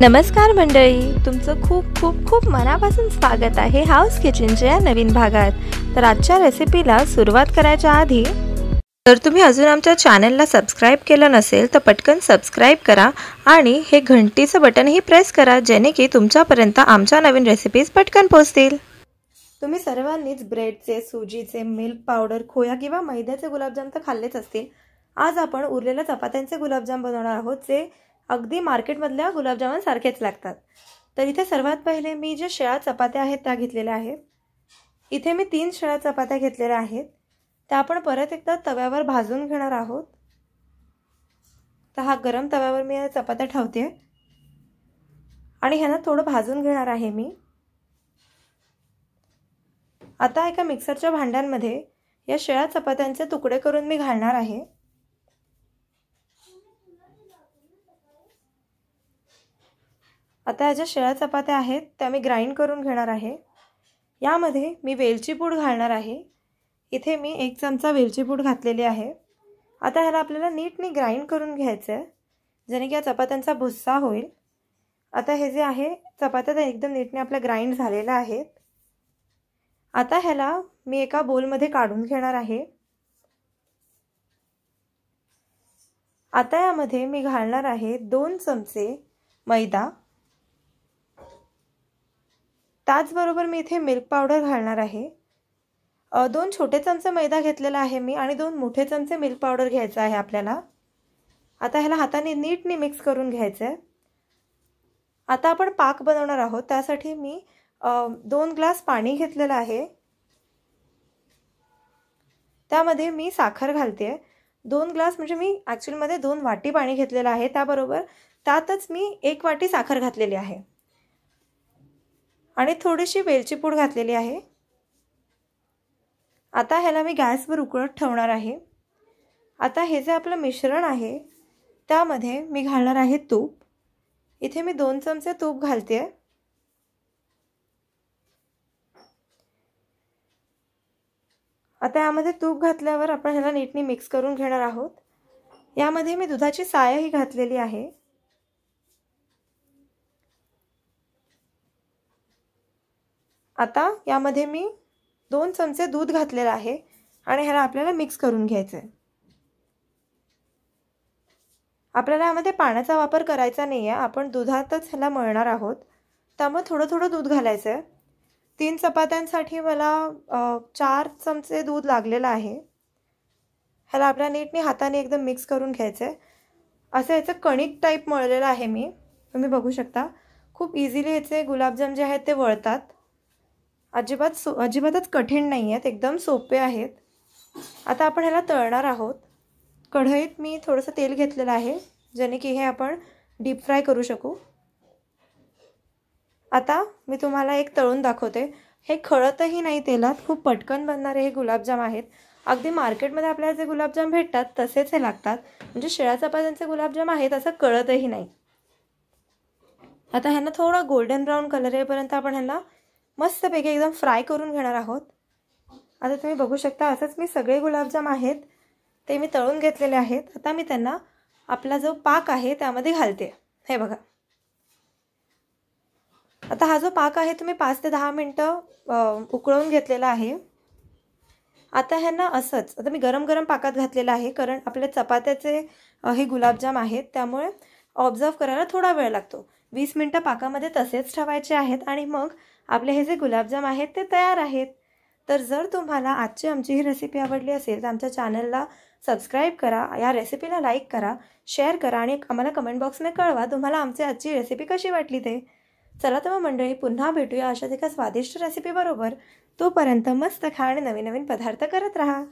नमस्कार मंडळी तुमचं खूप खूप खूप मनापासून स्वागत आहे हाऊस किचनच्या या नवीन भागात तर आजच्या रेसिपीला सुरुवात करायच्या आधी जर तुम्ही अजून आमच्या चॅनलला सबस्क्राईब केलं नसेल तर पटकन सबस्क्राईब करा आणि हे घंटीचं बटनही प्रेस करा जेणे की तुमच्यापर्यंत आमच्या नवीन रेसिपीज पटकन पोहोचतील तुम्ही सर्वांनीच ब्रेडचे सुजीचे मिल्क पावडर खोया किंवा मैद्याचे गुलाबजाम तर खाल्लेच असतील आज आपण उरलेल्या चपात्यांचे गुलाबजाम बनवणार आहोत जे अगदी मार्केटमधल्या गुलाबजामुन सारखेच लागतात तर इथे सर्वात पहिले मी जे शेळा चपात्या आहेत त्या घेतलेल्या आहेत इथे मी तीन शेळा चपात्या घेतलेल्या आहेत त्या आपण परत एकदा तव्यावर भाजून घेणार आहोत तर हा गरम तव्यावर मी या चपात्या ठेवते आणि ह्यांना थोडं भाजून घेणार आहे मी आता एका मिक्सरच्या भांड्यांमध्ये या शेळा चपात्यांचे तुकडे करून मी घालणार आहे आता ह्या ज्या शेळ्या चपात्या आहेत त्या मी ग्राइंड करून घेणार आहे यामध्ये मी वेलची पूड घालणार आहे इथे मी एक चमचा वेलची पूड घातलेली आहे आता ह्याला आपल्याला नीटने ग्राइंड करून घ्यायचं आहे जेणे की या चपात्यांचा भुस्सा होईल आता हे जे आहे चपात्या त्या एकदम नीटने आपल्या ग्राइंड झालेल्या आहेत आता ह्याला मी एका बोलमध्ये काढून घेणार आहे आता यामध्ये मी घालणार आहे दोन चमचे मैदा त्याचबरोबर मी इथे मिल्क पावडर घालणार आहे दोन छोटे चमचे मैदा घेतलेला आहे मी आणि दोन मोठे चमचे मिल्क पावडर घ्यायचा आहे आपल्याला आता ह्याला हाताने नीटने मिक्स करून घ्यायचं आहे आता आपण पाक बनवणार आहोत त्यासाठी मी दोन ग्लास पाणी घेतलेलं आहे त्यामध्ये मी साखर घालते दोन ग्लास म्हणजे मी ॲक्च्युलीमध्ये दोन वाटी पाणी घेतलेलं आहे त्याबरोबर त्यातच मी एक वाटी साखर घातलेली आहे आणि थोडीशी वेलची पूड घातलेली आहे आता ह्याला मी गॅसवर उकळत ठेवणार आहे आता हे जे आपलं मिश्रण आहे त्यामध्ये मी घालणार आहे तूप इथे मी दोन चमचे तूप घालते आहे आता यामध्ये तूप घातल्यावर आपण ह्याला नीटनी मिक्स करून घेणार आहोत यामध्ये मी दुधाची सायही घातलेली आहे आता यामध्ये मी दोन चमचे दूध घातलेलं आहे आणि ह्याला आपल्याला मिक्स करून घ्यायचं आहे आपल्याला यामध्ये पाण्याचा वापर करायचा नाही आहे आपण दुधातच ह्याला मळणार आहोत त्यामुळे थोडं थोडं दूध घालायचं आहे तीन चपात्यांसाठी मला चार चमचे दूध लागलेलं आहे ह्याला आपल्या नीटने हाताने एकदम मिक्स करून घ्यायचं आहे असं ह्याचं कणिक टाईप मळलेलं आहे मी तुम्ही बघू शकता खूप इझिली ह्याचे गुलाबजाम जे आहेत ते वळतात अजिबात सो अजिबातच कठीण नाही आहेत एकदम सोपे आहेत आता आपण ह्याला तळणार आहोत कढईत मी थोडंसं तेल घेतलेलं आहे जेणे की हे आपण डीप फ्राय करू शकू आता मी तुम्हाला एक तळून दाखवते हे खळतही नाही तेलात खूप पटकन बनणारे हे गुलाबजाम आहेत अगदी मार्केटमध्ये आपल्याला जे गुलाबजाम भेटतात तसेच हे लागतात म्हणजे शिळा चपात्यांचे गुलाबजाम आहेत असं कळतही नाही आता ह्यांना थोडं गोल्डन ब्राऊन कलर येईपर्यंत आपण ह्यांना मस्तपैकी एकदम फ्राय करून घेणार आहोत आता तुम्ही बघू शकता असंच मी सगळे गुलाबजाम आहेत ते मी तळून घेतलेले आहेत आता मी त्यांना आपला जो पाक आहे त्यामध्ये घालते हे बघा आता हा जो पाक आहे तो मी पाच ते दहा मिनटं उकळवून घेतलेला आहे आता ह्यांना असंच आता मी गरम गरम पाकात घातलेलं आहे कारण आपल्या चपात्याचे हे गुलाबजाम आहेत त्यामुळे ऑब्झर्व करायला थोडा वेळ लागतो वीस मिनटं पाकामध्ये तसेच ठेवायचे आहेत आणि मग आपले हे जे गुलाबजाम आहेत ते तयार आहेत तर जर तुम्हाला आजची आमची ही रेसिपी आवडली असेल तर आमच्या चॅनलला सबस्क्राईब करा या रेसिपीला लाईक करा शेअर करा आणि आम्हाला कमेंट बॉक्समध्ये कळवा तुम्हाला आमची आजची रेसिपी कशी वाटली ते चला तर मग मंडळी पुन्हा भेटूया अशाच एका स्वादिष्ट रेसिपीबरोबर तोपर्यंत मस्त खा आणि नवीन नवीन पदार्थ करत राहा